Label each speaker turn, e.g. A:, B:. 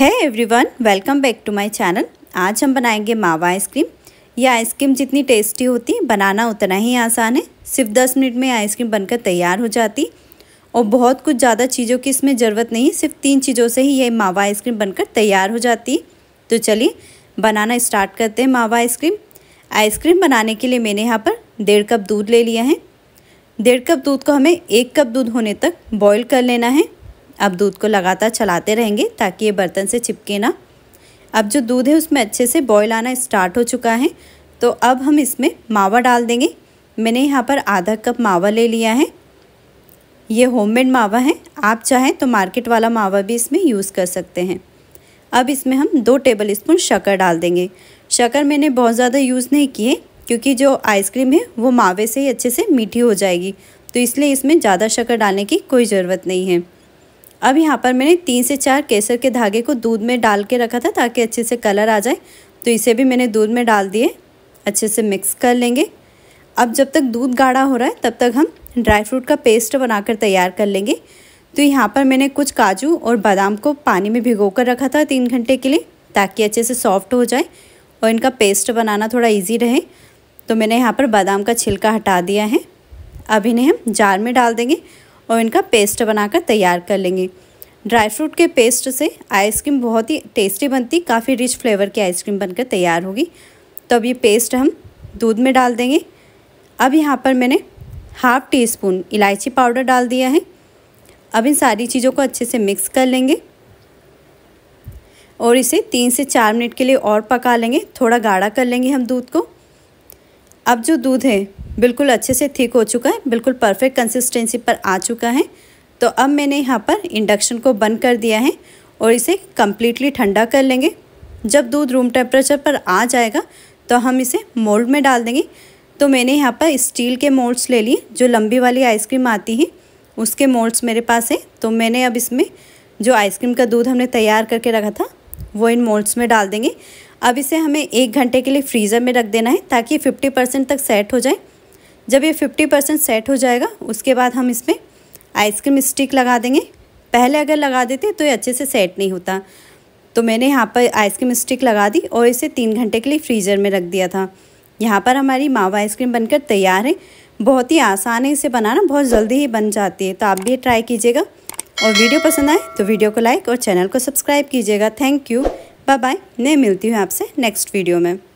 A: है everyone welcome back to my channel आज हम बनाएंगे मावा आइसक्रीम ये आइसक्रीम जितनी टेस्टी होती बनाना उतना ही आसान है सिर्फ दस मिनट में आइसक्रीम बनकर तैयार हो जाती और बहुत कुछ ज़्यादा चीज़ों की इसमें ज़रूरत नहीं सिर्फ तीन चीज़ों से ही ये मावा आइसक्रीम बनकर तैयार हो जाती तो चलिए बनाना स्टार्ट करते हैं मावा आइसक्रीम आइसक्रीम बनाने के लिए मैंने यहाँ पर डेढ़ कप दूध ले लिया है डेढ़ कप दूध को हमें एक कप दूध होने तक बॉईल कर लेना है अब दूध को लगातार चलाते रहेंगे ताकि ये बर्तन से चिपके ना अब जो दूध है उसमें अच्छे से बॉयल आना स्टार्ट हो चुका है तो अब हम इसमें मावा डाल देंगे मैंने यहाँ पर आधा कप मावा ले लिया है ये होममेड मावा है आप चाहें तो मार्केट वाला मावा भी इसमें यूज़ कर सकते हैं अब इसमें हम दो टेबल स्पून शक्कर डाल देंगे शक्कर मैंने बहुत ज़्यादा यूज़ नहीं किए क्योंकि जो आइसक्रीम है वो मावे से ही अच्छे से मीठी हो जाएगी तो इसलिए इसमें ज़्यादा शक्कर डालने की कोई ज़रूरत नहीं है अब यहाँ पर मैंने तीन से चार केसर के धागे को दूध में डाल के रखा था ताकि अच्छे से कलर आ जाए तो इसे भी मैंने दूध में डाल दिए अच्छे से मिक्स कर लेंगे अब जब तक दूध गाढ़ा हो रहा है तब तक हम ड्राई फ्रूट का पेस्ट बनाकर तैयार कर लेंगे तो यहाँ पर मैंने कुछ काजू और बादाम को पानी में भिगो कर रखा था तीन घंटे के लिए ताकि अच्छे से सॉफ्ट हो जाए और इनका पेस्ट बनाना थोड़ा इजी रहे तो मैंने यहाँ पर बादाम का छिलका हटा दिया है अब इन्हें हम जार में डाल देंगे और इनका पेस्ट बनाकर तैयार कर लेंगे ड्राई फ्रूट के पेस्ट से आइसक्रीम बहुत ही टेस्टी बनती काफ़ी रिच फ्लेवर की आइसक्रीम बनकर तैयार होगी तो अब ये पेस्ट हम दूध में डाल देंगे अब यहाँ पर मैंने हाफ़ टी स्पून इलायची पाउडर डाल दिया है अब इन सारी चीज़ों को अच्छे से मिक्स कर लेंगे और इसे तीन से चार मिनट के लिए और पका लेंगे थोड़ा गाढ़ा कर लेंगे हम दूध को अब जो दूध है बिल्कुल अच्छे से ठीक हो चुका है बिल्कुल परफेक्ट कंसिस्टेंसी पर आ चुका है तो अब मैंने यहाँ पर इंडक्शन को बंद कर दिया है और इसे कम्प्लीटली ठंडा कर लेंगे जब दूध रूम टेम्परेचर पर आ जाएगा तो हम इसे मोल्ड में डाल देंगे तो मैंने यहाँ पर स्टील के मोल्ड्स ले लिए जो लंबी वाली आइसक्रीम आती है उसके मोल्ड्स मेरे पास है तो मैंने अब इसमें जो आइसक्रीम का दूध हमने तैयार करके रखा था वो इन मोल्ड्स में डाल देंगे अब इसे हमें एक घंटे के लिए फ्रीज़र में रख देना है ताकि फिफ्टी परसेंट तक सेट हो जाए जब ये फिफ्टी परसेंट सेट हो जाएगा उसके बाद हम इसमें आइसक्रीम स्टिक लगा देंगे पहले अगर लगा देते तो ये अच्छे से सेट नहीं होता तो मैंने यहाँ पर आइसक्रीम स्टिक लगा दी और इसे तीन घंटे के लिए फ्रीज़र में रख दिया था यहाँ पर हमारी मावा आइसक्रीम बनकर तैयार है बहुत ही आसान है इसे बनाना बहुत जल्दी ही बन जाती है तो आप भी ट्राई कीजिएगा और वीडियो पसंद आए तो वीडियो को लाइक और चैनल को सब्सक्राइब कीजिएगा थैंक यू बाय बाय नहीं मिलती हूँ आपसे नेक्स्ट वीडियो में